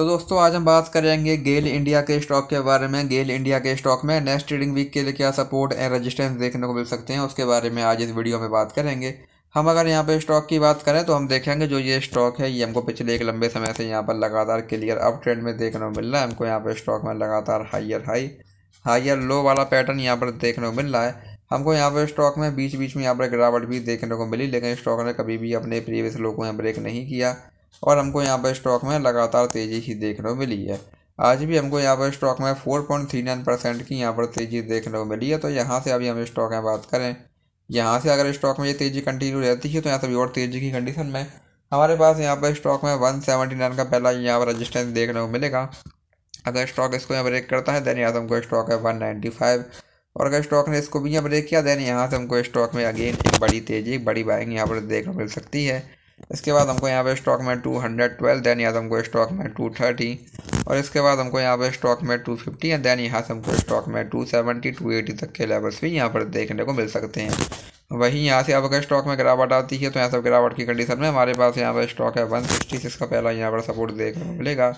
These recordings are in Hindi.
तो दोस्तों आज हम बात करेंगे गेल इंडिया के स्टॉक के बारे में गेल इंडिया के स्टॉक में नेक्स्ट ट्रेडिंग वीक के लिए क्या सपोर्ट एंड रेजिस्टेंस देखने को मिल सकते हैं उसके बारे में आज इस वीडियो में बात करेंगे हम अगर यहाँ पे स्टॉक की बात करें तो हम देखेंगे जो ये स्टॉक है ये हमको पिछले एक लंबे समय से यहाँ पर लगातार क्लियर अप ट्रेंड में देखने को मिल रहा है हमको यहाँ पर स्टॉक में लगातार हाइयर हाई हाइयर लो वाला पैटर्न यहाँ पर देखने को मिल रहा है हमको यहाँ पर स्टॉक में बीच बीच में यहाँ पर गिरावट भी देखने को मिली लेकिन स्टॉक ने कभी भी अपने प्रीवियस लो को ब्रेक नहीं किया और हमको यहाँ पर स्टॉक में लगातार तेज़ी ही देखने को मिली है आज भी हमको यहाँ पर स्टॉक में 4.39 परसेंट की यहाँ पर तेज़ी देखने को मिली है तो यहाँ से अभी हम स्टॉक में बात करें यहाँ से अगर स्टॉक में ये तेज़ी कंटिन्यू रहती है तो यहाँ से भी और तेज़ी की कंडीशन में हमारे पास यहाँ पर स्टॉक में नाइन का पहला यहाँ पर रजिस्टेंस देखने को मिलेगा अगर स्टॉक इसको यहाँ ब्रेक करता है देन यहाँ से हमको स्टॉक है फाइव और अगर स्टॉक ने इसको भी यहाँ ब्रेक किया देन यहाँ से हमको स्टॉक में अगेन एक बड़ी तेज़ी एक बड़ी बाइंग यहाँ पर देखने को मिल सकती है इसके बाद हमको यहाँ पे स्टॉक में टू हंड्रेड ट्वेल्व देन यहाँ हमको स्टॉक में टू थर्टी और इसके बाद हमको यहाँ पे स्टॉक में टू फिफ्टी एंड देन यहाँ से हमको स्टॉक में टू सेवेंटी टू एटी तक के लेवल्स भी यहाँ पर देखने को मिल सकते हैं वहीं यहाँ से अब अगर स्टॉक में गिरावट आती है तो यहाँ से गिरावट की कंडीशन में हमारे पास यहाँ पर स्टॉक है वन सिक्सटी सिक्स का पहला यहाँ पर सपोर्ट देखने को मिलेगा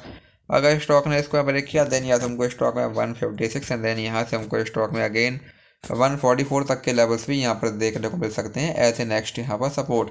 अगर स्टॉक ने इसको ब्रेक किया देन यहाँ से हमको स्टॉक में one fifty six and then यहाँ से हमको स्टॉक में अगेन वन फोर्टी फोर तक के लेवल्स भी यहाँ पर देखने को मिल सकते हैं ऐसे नेक्स्ट यहाँ पर सपोर्ट